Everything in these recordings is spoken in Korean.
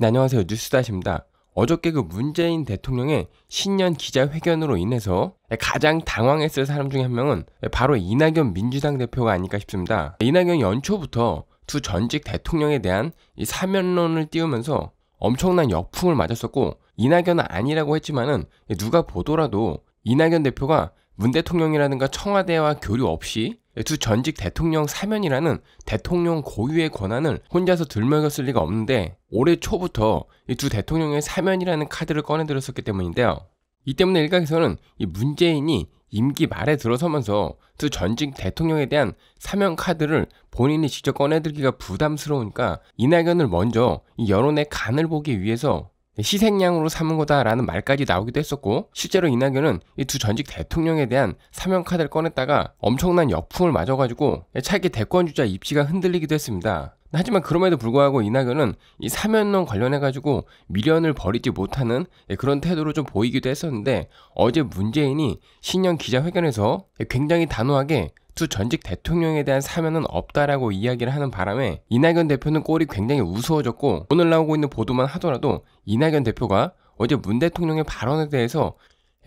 네, 안녕하세요. 뉴스다시입니다. 어저께 그 문재인 대통령의 신년 기자회견으로 인해서 가장 당황했을 사람 중에 한 명은 바로 이낙연 민주당 대표가 아닐까 싶습니다. 이낙연 연초부터 두 전직 대통령에 대한 이 사면론을 띄우면서 엄청난 역풍을 맞았었고 이낙연은 아니라고 했지만은 누가 보더라도 이낙연 대표가 문 대통령이라든가 청와대와 교류 없이 두 전직 대통령 사면이라는 대통령 고유의 권한을 혼자서 들먹였을 리가 없는데 올해 초부터 이 두 대통령의 사면이라는 카드를 꺼내들었었기 때문인데요. 이 때문에 일각에서는 이 문재인이 임기 말에 들어서면서 두 전직 대통령에 대한 사면 카드를 본인이 직접 꺼내들기가 부담스러우니까 이낙연을 먼저 이 여론의 간을 보기 위해서 희생양으로 삼은 거다라는 말까지 나오기도 했었고 실제로 이낙연은 이 두 전직 대통령에 대한 사면 카드를 꺼냈다가 엄청난 역풍을 맞아가지고 차기 대권 주자 입지가 흔들리기도 했습니다. 하지만 그럼에도 불구하고 이낙연은 이 사면론 관련해가지고 미련을 버리지 못하는 예, 그런 태도로 좀 보이기도 했었는데 어제 문재인이 신년 기자회견에서 예, 굉장히 단호하게 두 전직 대통령에 대한 사면은 없다라고 이야기를 하는 바람에 이낙연 대표는 꼴이 굉장히 우스워졌고 오늘 나오고 있는 보도만 하더라도 이낙연 대표가 어제 문 대통령의 발언에 대해서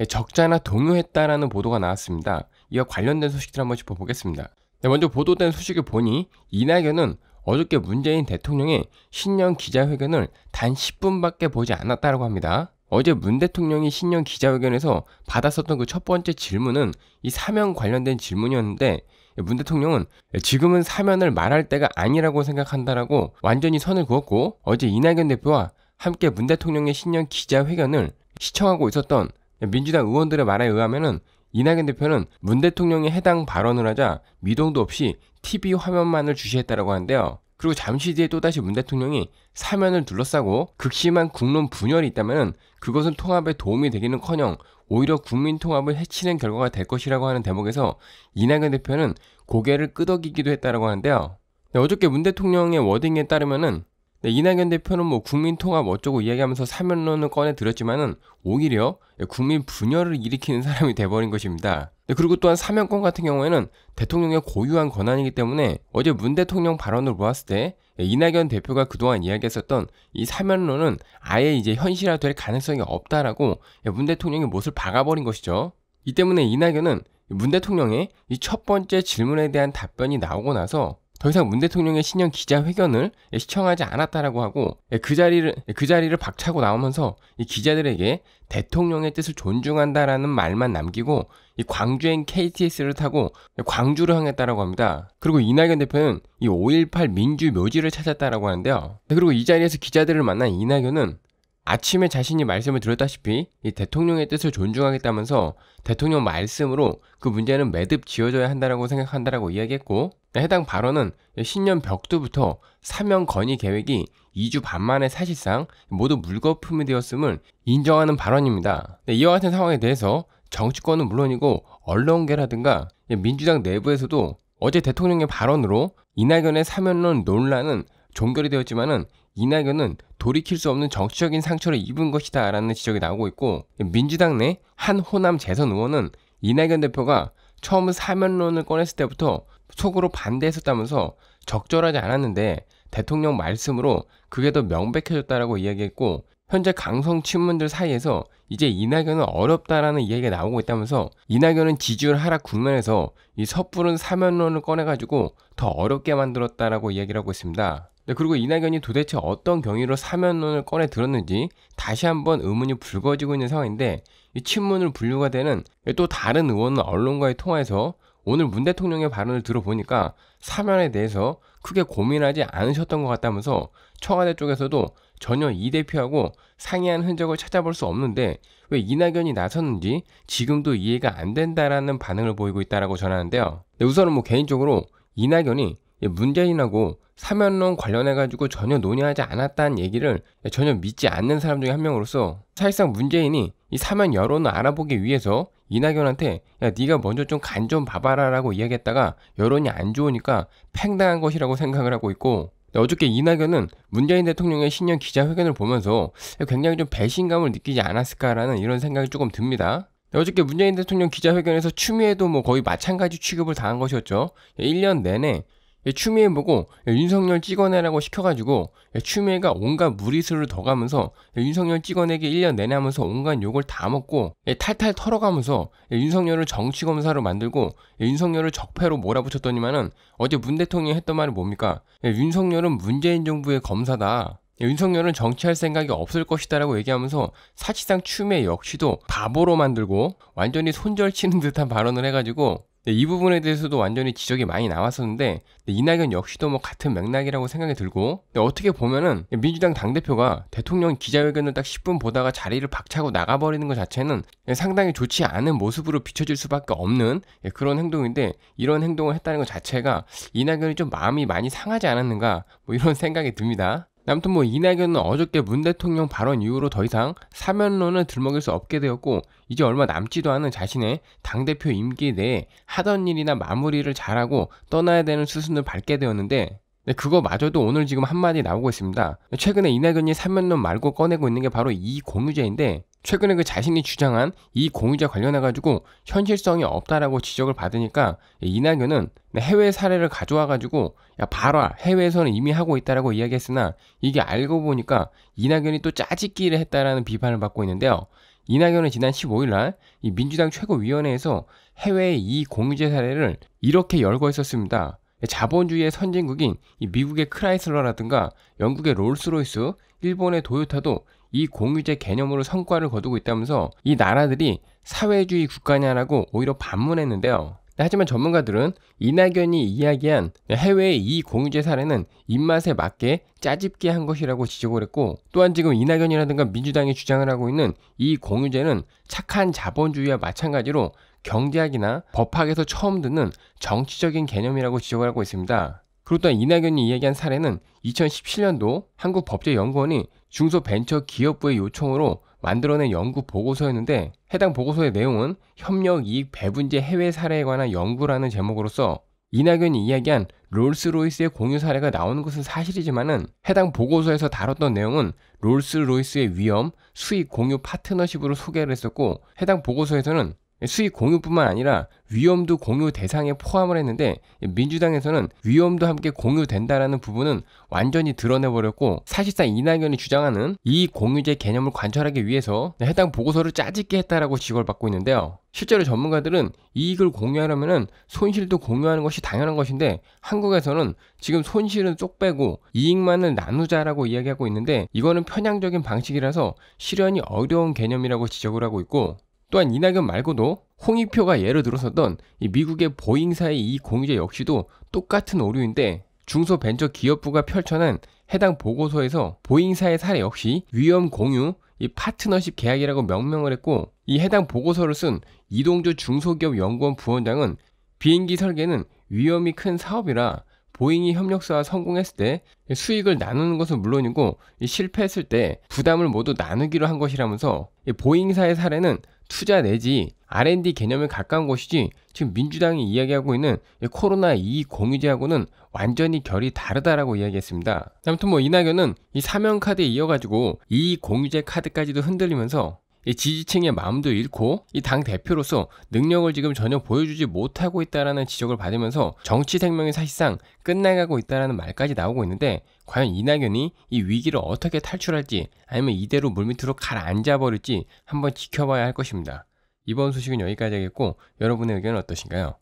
적자나 동요했다라는 보도가 나왔습니다. 이와 관련된 소식들 한번 짚어보겠습니다. 네, 먼저 보도된 소식을 보니 이낙연은 어저께 문재인 대통령의 신년 기자회견을 단 10분밖에 보지 않았다고 합니다. 어제 문 대통령이 신년 기자회견에서 받았었던 그 첫 번째 질문은 이 사면 관련된 질문이었는데 문 대통령은 지금은 사면을 말할 때가 아니라고 생각한다라고 완전히 선을 그었고 어제 이낙연 대표와 함께 문 대통령의 신년 기자회견을 시청하고 있었던 민주당 의원들의 말에 의하면은 이낙연 대표는 문 대통령이 해당 발언을 하자 미동도 없이 TV 화면만을 주시했다라고 하는데요. 그리고 잠시 뒤에 또다시 문 대통령이 사면을 둘러싸고 극심한 국론 분열이 있다면 그것은 통합에 도움이 되기는커녕 오히려 국민 통합을 해치는 결과가 될 것이라고 하는 대목에서 이낙연 대표는 고개를 끄덕이기도 했다라고 하는데요. 네, 어저께 문 대통령의 워딩에 따르면은 네, 이낙연 대표는 뭐 국민 통합 어쩌고 이야기하면서 사면론을 꺼내 들었지만은 오히려 네, 국민 분열을 일으키는 사람이 돼버린 것입니다. 네, 그리고 또한 사면권 같은 경우에는 대통령의 고유한 권한이기 때문에 어제 문 대통령 발언을 보았을 때 예, 이낙연 대표가 그동안 이야기했었던 이 사면론은 아예 이제 현실화될 가능성이 없다라고 예, 문 대통령의 못을 박아버린 것이죠. 이 때문에 이낙연은 문 대통령의 이 첫 번째 질문에 대한 답변이 나오고 나서 더 이상 문 대통령의 신년 기자회견을 시청하지 않았다라고 하고 예, 그 자리를 그 자리를 박차고 나오면서 이 기자들에게 대통령의 뜻을 존중한다라는 말만 남기고 이 광주행 KTX를 타고 광주를 향했다라고 합니다. 그리고 이낙연 대표는 이 5.18 민주 묘지를 찾았다라고 하는데요. 네, 그리고 이 자리에서 기자들을 만난 이낙연은 아침에 자신이 말씀을 드렸다시피 이 대통령의 뜻을 존중하겠다면서 대통령 말씀으로 그 문제는 매듭 지어져야 한다라고 생각한다라고 이야기했고 네, 해당 발언은 신년 벽두부터 사면 건의 계획이 2주 반 만에 사실상 모두 물거품이 되었음을 인정하는 발언입니다. 네, 이와 같은 상황에 대해서 정치권은 물론이고 언론계라든가 민주당 내부에서도 어제 대통령의 발언으로 이낙연의 사면론 논란은 종결이 되었지만은 이낙연은 돌이킬 수 없는 정치적인 상처를 입은 것이다 라는 지적이 나오고 있고 민주당 내 한 호남 재선 의원은 이낙연 대표가 처음 사면론을 꺼냈을 때부터 속으로 반대했었다면서 적절하지 않았는데 대통령 말씀으로 그게 더 명백해졌다라고 이야기했고 현재 강성 친문들 사이에서 이제 이낙연은 어렵다라는 이야기가 나오고 있다면서 이낙연은 지지율 하락 국면에서 이 섣부른 사면론을 꺼내가지고 더 어렵게 만들었다라고 이야기를 하고 있습니다. 네, 그리고 이낙연이 도대체 어떤 경위로 사면론을 꺼내 들었는지 다시 한번 의문이 불거지고 있는 상황인데 이 친문을 분류가 되는 또 다른 의원은 언론과의 통화에서 오늘 문 대통령의 발언을 들어보니까 사면에 대해서 크게 고민하지 않으셨던 것 같다면서 청와대 쪽에서도 전혀 이 대표하고 상의한 흔적을 찾아볼 수 없는데 왜 이낙연이 나섰는지 지금도 이해가 안 된다라는 반응을 보이고 있다라고 전하는데요. 네, 우선은 뭐 개인적으로 이낙연이 문재인하고 사면론 관련해가지고 전혀 논의하지 않았다는 얘기를 전혀 믿지 않는 사람 중에 한 명으로서 사실상 문재인이 이 사면 여론을 알아보기 위해서 이낙연한테 야 네가 먼저 좀 간좀 좀 봐봐라라고 이야기했다가 여론이 안 좋으니까 팽당한 것이라고 생각을 하고 있고 어저께 이낙연은 문재인 대통령의 신년 기자회견을 보면서 굉장히 좀 배신감을 느끼지 않았을까라는 이런 생각이 조금 듭니다. 어저께 문재인 대통령 기자회견에서 추미애도 뭐 거의 마찬가지 취급을 당한 것이었죠. 1년 내내 예, 추미애 보고 예, 윤석열 찍어내라고 시켜가지고 예, 추미애가 온갖 무리수를 더 가면서 윤석열 찍어내기 1년 내내 하면서 온갖 욕을 다 먹고 탈탈 털어가면서 윤석열을 정치검사로 만들고 윤석열을 적폐로 몰아붙였더니만은 어제 문 대통령이 했던 말이 뭡니까? 윤석열은 문재인 정부의 검사다. 윤석열은 정치할 생각이 없을 것이다라고 얘기하면서 사실상 추미애 역시도 바보로 만들고 완전히 손절치는 듯한 발언을 해가지고 이 부분에 대해서도 완전히 지적이 많이 나왔었는데 이낙연 역시도 뭐 같은 맥락이라고 생각이 들고 어떻게 보면은 민주당 당대표가 대통령 기자회견을 딱 10분 보다가 자리를 박차고 나가버리는 것 자체는 상당히 좋지 않은 모습으로 비춰질 수밖에 없는 예, 그런 행동인데 이런 행동을 했다는 것 자체가 이낙연이 좀 마음이 많이 상하지 않았는가 뭐 이런 생각이 듭니다. 아무튼 뭐 이낙연은 어저께 문 대통령 발언 이후로 더 이상 사면론을 들먹일 수 없게 되었고 이제 얼마 남지도 않은 자신의 당대표 임기 내에 하던 일이나 마무리를 잘하고 떠나야 되는 수순을 밟게 되었는데 네, 그거마저도 오늘 지금 한마디 나오고 있습니다. 최근에 이낙연이 사면론 말고 꺼내고 있는 게 바로 이 공유제인데 최근에 그 자신이 주장한 이 공유제 관련해가지고 현실성이 없다라고 지적을 받으니까 이낙연은 네, 해외 사례를 가져와가지고 야 봐라 해외에서는 이미 하고 있다라고 이야기했으나 이게 알고 보니까 이낙연이 또 짜집기를 했다라는 비판을 받고 있는데요. 이낙연은 지난 15일날 이 민주당 최고위원회에서 해외의 이 공유제 사례를 이렇게 열거했었습니다. 자본주의의 선진국인 미국의 크라이슬러라든가 영국의 롤스로이스, 일본의 도요타도 이 공유제 개념으로 성과를 거두고 있다면서 이 나라들이 사회주의 국가냐라고 오히려 반문했는데요. 하지만 전문가들은 이낙연이 이야기한 해외의 이 공유제 사례는 입맛에 맞게 짜집게 한 것이라고 지적을 했고 또한 지금 이낙연이라든가 민주당이 주장을 하고 있는 이 공유제는 착한 자본주의와 마찬가지로 경제학이나 법학에서 처음 듣는 정치적인 개념이라고 지적을 하고 있습니다. 그리고 또한 이낙연이 이야기한 사례는 2017년도 한국법제연구원이 중소벤처기업부의 요청으로 만들어낸 연구 보고서였는데 해당 보고서의 내용은 협력 이익 배분제 해외 사례에 관한 연구라는 제목으로서 이낙연이 이야기한 롤스로이스의 공유 사례가 나오는 것은 사실이지만은 해당 보고서에서 다뤘던 내용은 롤스로이스의 위험, 수익 공유 파트너십으로 소개를 했었고 해당 보고서에서는 수익 공유뿐만 아니라 위험도 공유 대상에 포함을 했는데 민주당에서는 위험도 함께 공유된다라는 부분은 완전히 드러내버렸고 사실상 이낙연이 주장하는 이 공유제 개념을 관철하기 위해서 해당 보고서를 짜집게 했다라고 지적받고 을 있는데요. 실제로 전문가들은 이익을 공유하려면 손실도 공유하는 것이 당연한 것인데 한국에서는 지금 손실은 쏙 빼고 이익만을 나누자라고 이야기하고 있는데 이거는 편향적인 방식이라서 실현이 어려운 개념이라고 지적을 하고 있고 또한 이낙연 말고도 홍익표가 예를 들어서던 미국의 보잉사의 이 공유제 역시도 똑같은 오류인데 중소벤처기업부가 펼쳐낸 해당 보고서에서 보잉사의 사례 역시 위험 공유 이 파트너십 계약이라고 명명을 했고 이 해당 보고서를 쓴 이동주 중소기업연구원 부원장은 비행기 설계는 위험이 큰 사업이라 보잉이 협력사와 성공했을 때 수익을 나누는 것은 물론이고 실패했을 때 부담을 모두 나누기로 한 것이라면서 보잉사의 사례는 투자 내지 R&D 개념에 가까운 것이지 지금 민주당이 이야기하고 있는 코로나 이익 공유제하고는 완전히 결이 다르다라고 이야기했습니다. 아무튼 뭐 이낙연은 이 사명카드에 이어가지고 이익 공유제 카드까지도 흔들리면서 지지층의 마음도 잃고 이 당 대표로서 능력을 지금 전혀 보여주지 못하고 있다라는 지적을 받으면서 정치 생명이 사실상 끝나가고 있다라는 말까지 나오고 있는데 과연 이낙연이 이 위기를 어떻게 탈출할지 아니면 이대로 물밑으로 가라앉아 버릴지 한번 지켜봐야 할 것입니다. 이번 소식은 여기까지 하겠고 여러분의 의견은 어떠신가요?